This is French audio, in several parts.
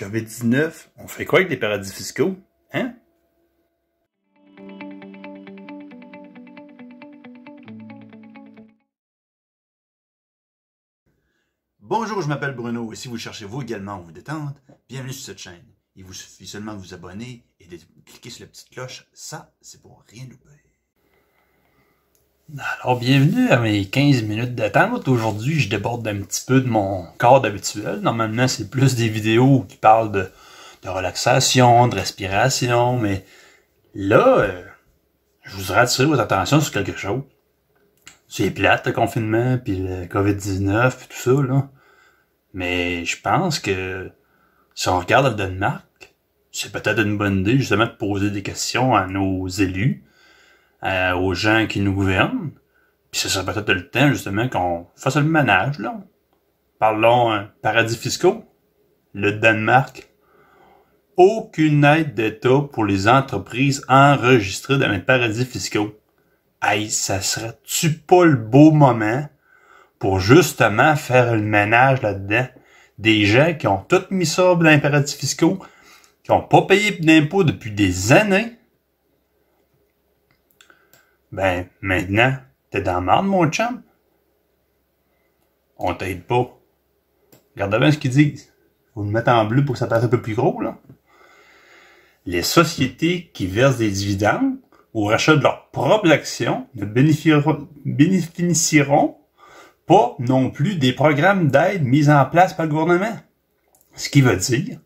COVID-19, on fait quoi avec les paradis fiscaux? Hein? Bonjour, je m'appelle Bruno et si vous cherchez vous également à vous détendre, bienvenue sur cette chaîne. Il vous suffit seulement de vous abonner et de cliquer sur la petite cloche, ça c'est pour rien louper. Alors, bienvenue à mes 15 minutes d'attente. Aujourd'hui, je déborde un petit peu de mon corps habituel. Normalement, c'est plus des vidéos qui parlent de, relaxation, de respiration, mais là, euh, je voudrais attirer votre attention sur quelque chose. C'est plate, le confinement, puis le COVID-19, puis tout ça, là. Mais je pense que si on regarde le Danemark, c'est peut-être une bonne idée, justement, de poser des questions à nos élus euh, aux gens qui nous gouvernent. Puis ce serait peut-être le temps, justement, qu'on fasse le ménage, là. Parlons hein, paradis fiscaux. Le Danemark. Aucune aide d'État pour les entreprises enregistrées dans les paradis fiscaux. Aïe, ça serait-tu pas le beau moment pour justement faire le ménage là-dedans? Des gens qui ont tout mis ça dans les paradis fiscaux, qui n'ont pas payé d'impôts depuis des années, ben, maintenant, t'es dans marde, mon chum? On t'aide pas. Regarde bien ce qu'ils disent. Faut le mettre en bleu pour que ça passe un peu plus gros, là. Les sociétés qui versent des dividendes ou rachat de leurs propres actions ne bénéficieront, pas non plus des programmes d'aide mis en place par le gouvernement. Ce qui veut dire,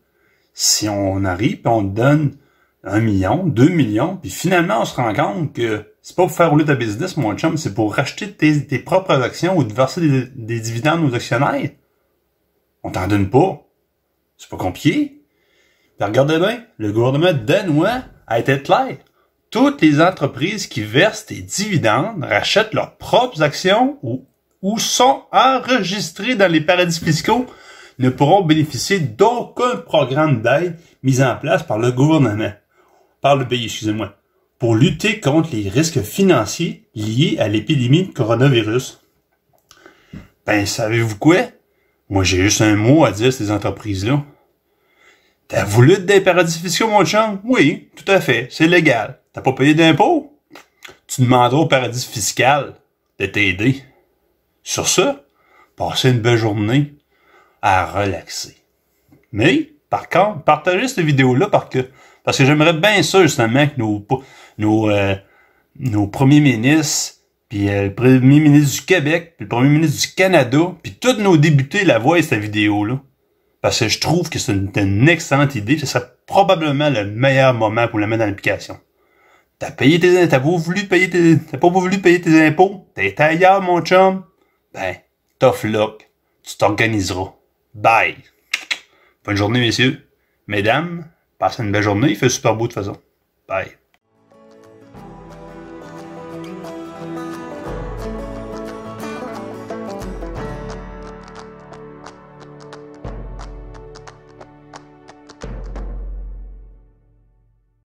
si on arrive et on donne un million, deux millions, puis finalement on se rend compte que c'est pas pour faire rouler ta business, mon chum, c'est pour racheter tes, propres actions ou verser des, dividendes aux actionnaires. On t'en donne pas. C'est pas compliqué. regardez bien, le gouvernement danois a été clair. Toutes les entreprises qui versent des dividendes rachètent leurs propres actions ou, ou sont enregistrées dans les paradis fiscaux ne pourront bénéficier d'aucun programme d'aide mis en place par le gouvernement, par le pays, excusez-moi pour lutter contre les risques financiers liés à l'épidémie de coronavirus. Ben, savez-vous quoi? Moi, j'ai juste un mot à dire à ces entreprises-là. T'as voulu être des paradis fiscaux, mon champ? Oui, tout à fait, c'est légal. T'as pas payé d'impôts? Tu demanderas au paradis fiscal de t'aider. Sur ce, passez une belle journée à relaxer. Mais, par contre, partagez cette vidéo-là parce que, parce que j'aimerais bien ça, justement, que nos, nos, euh, nos premiers ministres, puis euh, le premier ministre du Québec, puis le premier ministre du Canada, puis tous nos députés la voient cette vidéo-là. Parce que je trouve que c'est une, excellente idée, ce serait probablement le meilleur moment pour la mettre en application. T'as payé tes t'as pas voulu payer tes, t'as pas voulu payer tes impôts, t'es ailleurs, mon chum. Ben, tough luck, tu t'organiseras. Bye. Bonne journée, messieurs. Mesdames, passez une belle journée, il fait super beau de toute façon. Bye.